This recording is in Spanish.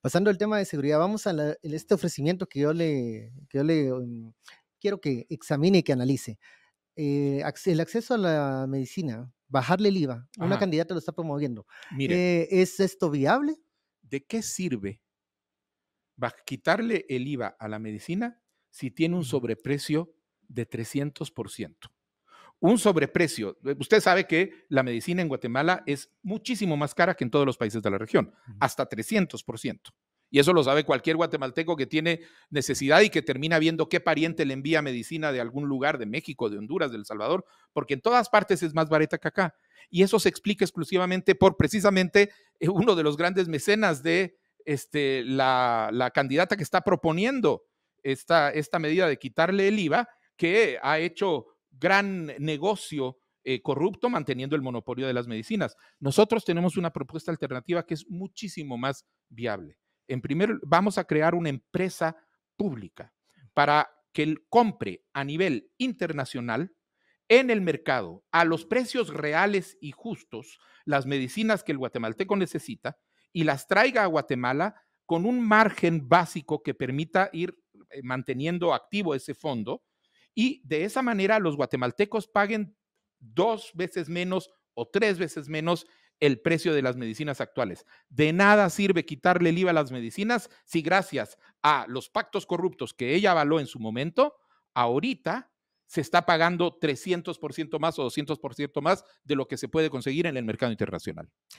pasando al tema de seguridad, vamos a este ofrecimiento que yo le, mm, quiero que examine y que analice. Eh, el acceso a la medicina, bajarle el IVA, una candidata lo está promoviendo. Mire, eh, ¿Es esto viable? ¿De qué sirve quitarle el IVA a la medicina si tiene un sobreprecio de 300%? un sobreprecio. Eh, usted sabe que la medicina en Guatemala es muchísimo más cara que en todos los países de la región, hasta 300%. Y eso lo sabe cualquier guatemalteco que tiene necesidad y que termina viendo qué pariente le envía medicina de algún lugar, de México, de Honduras, de El Salvador, porque en todas partes es más barata que acá. Y eso se explica exclusivamente por precisamente eh, uno de los grandes mecenas de este, la, candidata que está proponiendo esta medida de quitarle el IVA, que ha hecho gran negocio eh, corrupto manteniendo el monopolio de las medicinas. Nosotros tenemos una propuesta alternativa que es muchísimo más viable. En primer vamos a crear una empresa pública para que él compre a nivel internacional en el mercado a los precios reales y justos las medicinas que el guatemalteco necesita y las traiga a Guatemala con un margen básico que permita ir eh, manteniendo activo ese fondo y de esa manera los guatemaltecos paguen dos veces menos o tres veces menos el precio de las medicinas actuales. De nada sirve quitarle el IVA a las medicinas si gracias a los pactos corruptos que ella avaló en su momento, ahorita se está pagando 300% más o 200% más de lo que se puede conseguir en el mercado internacional.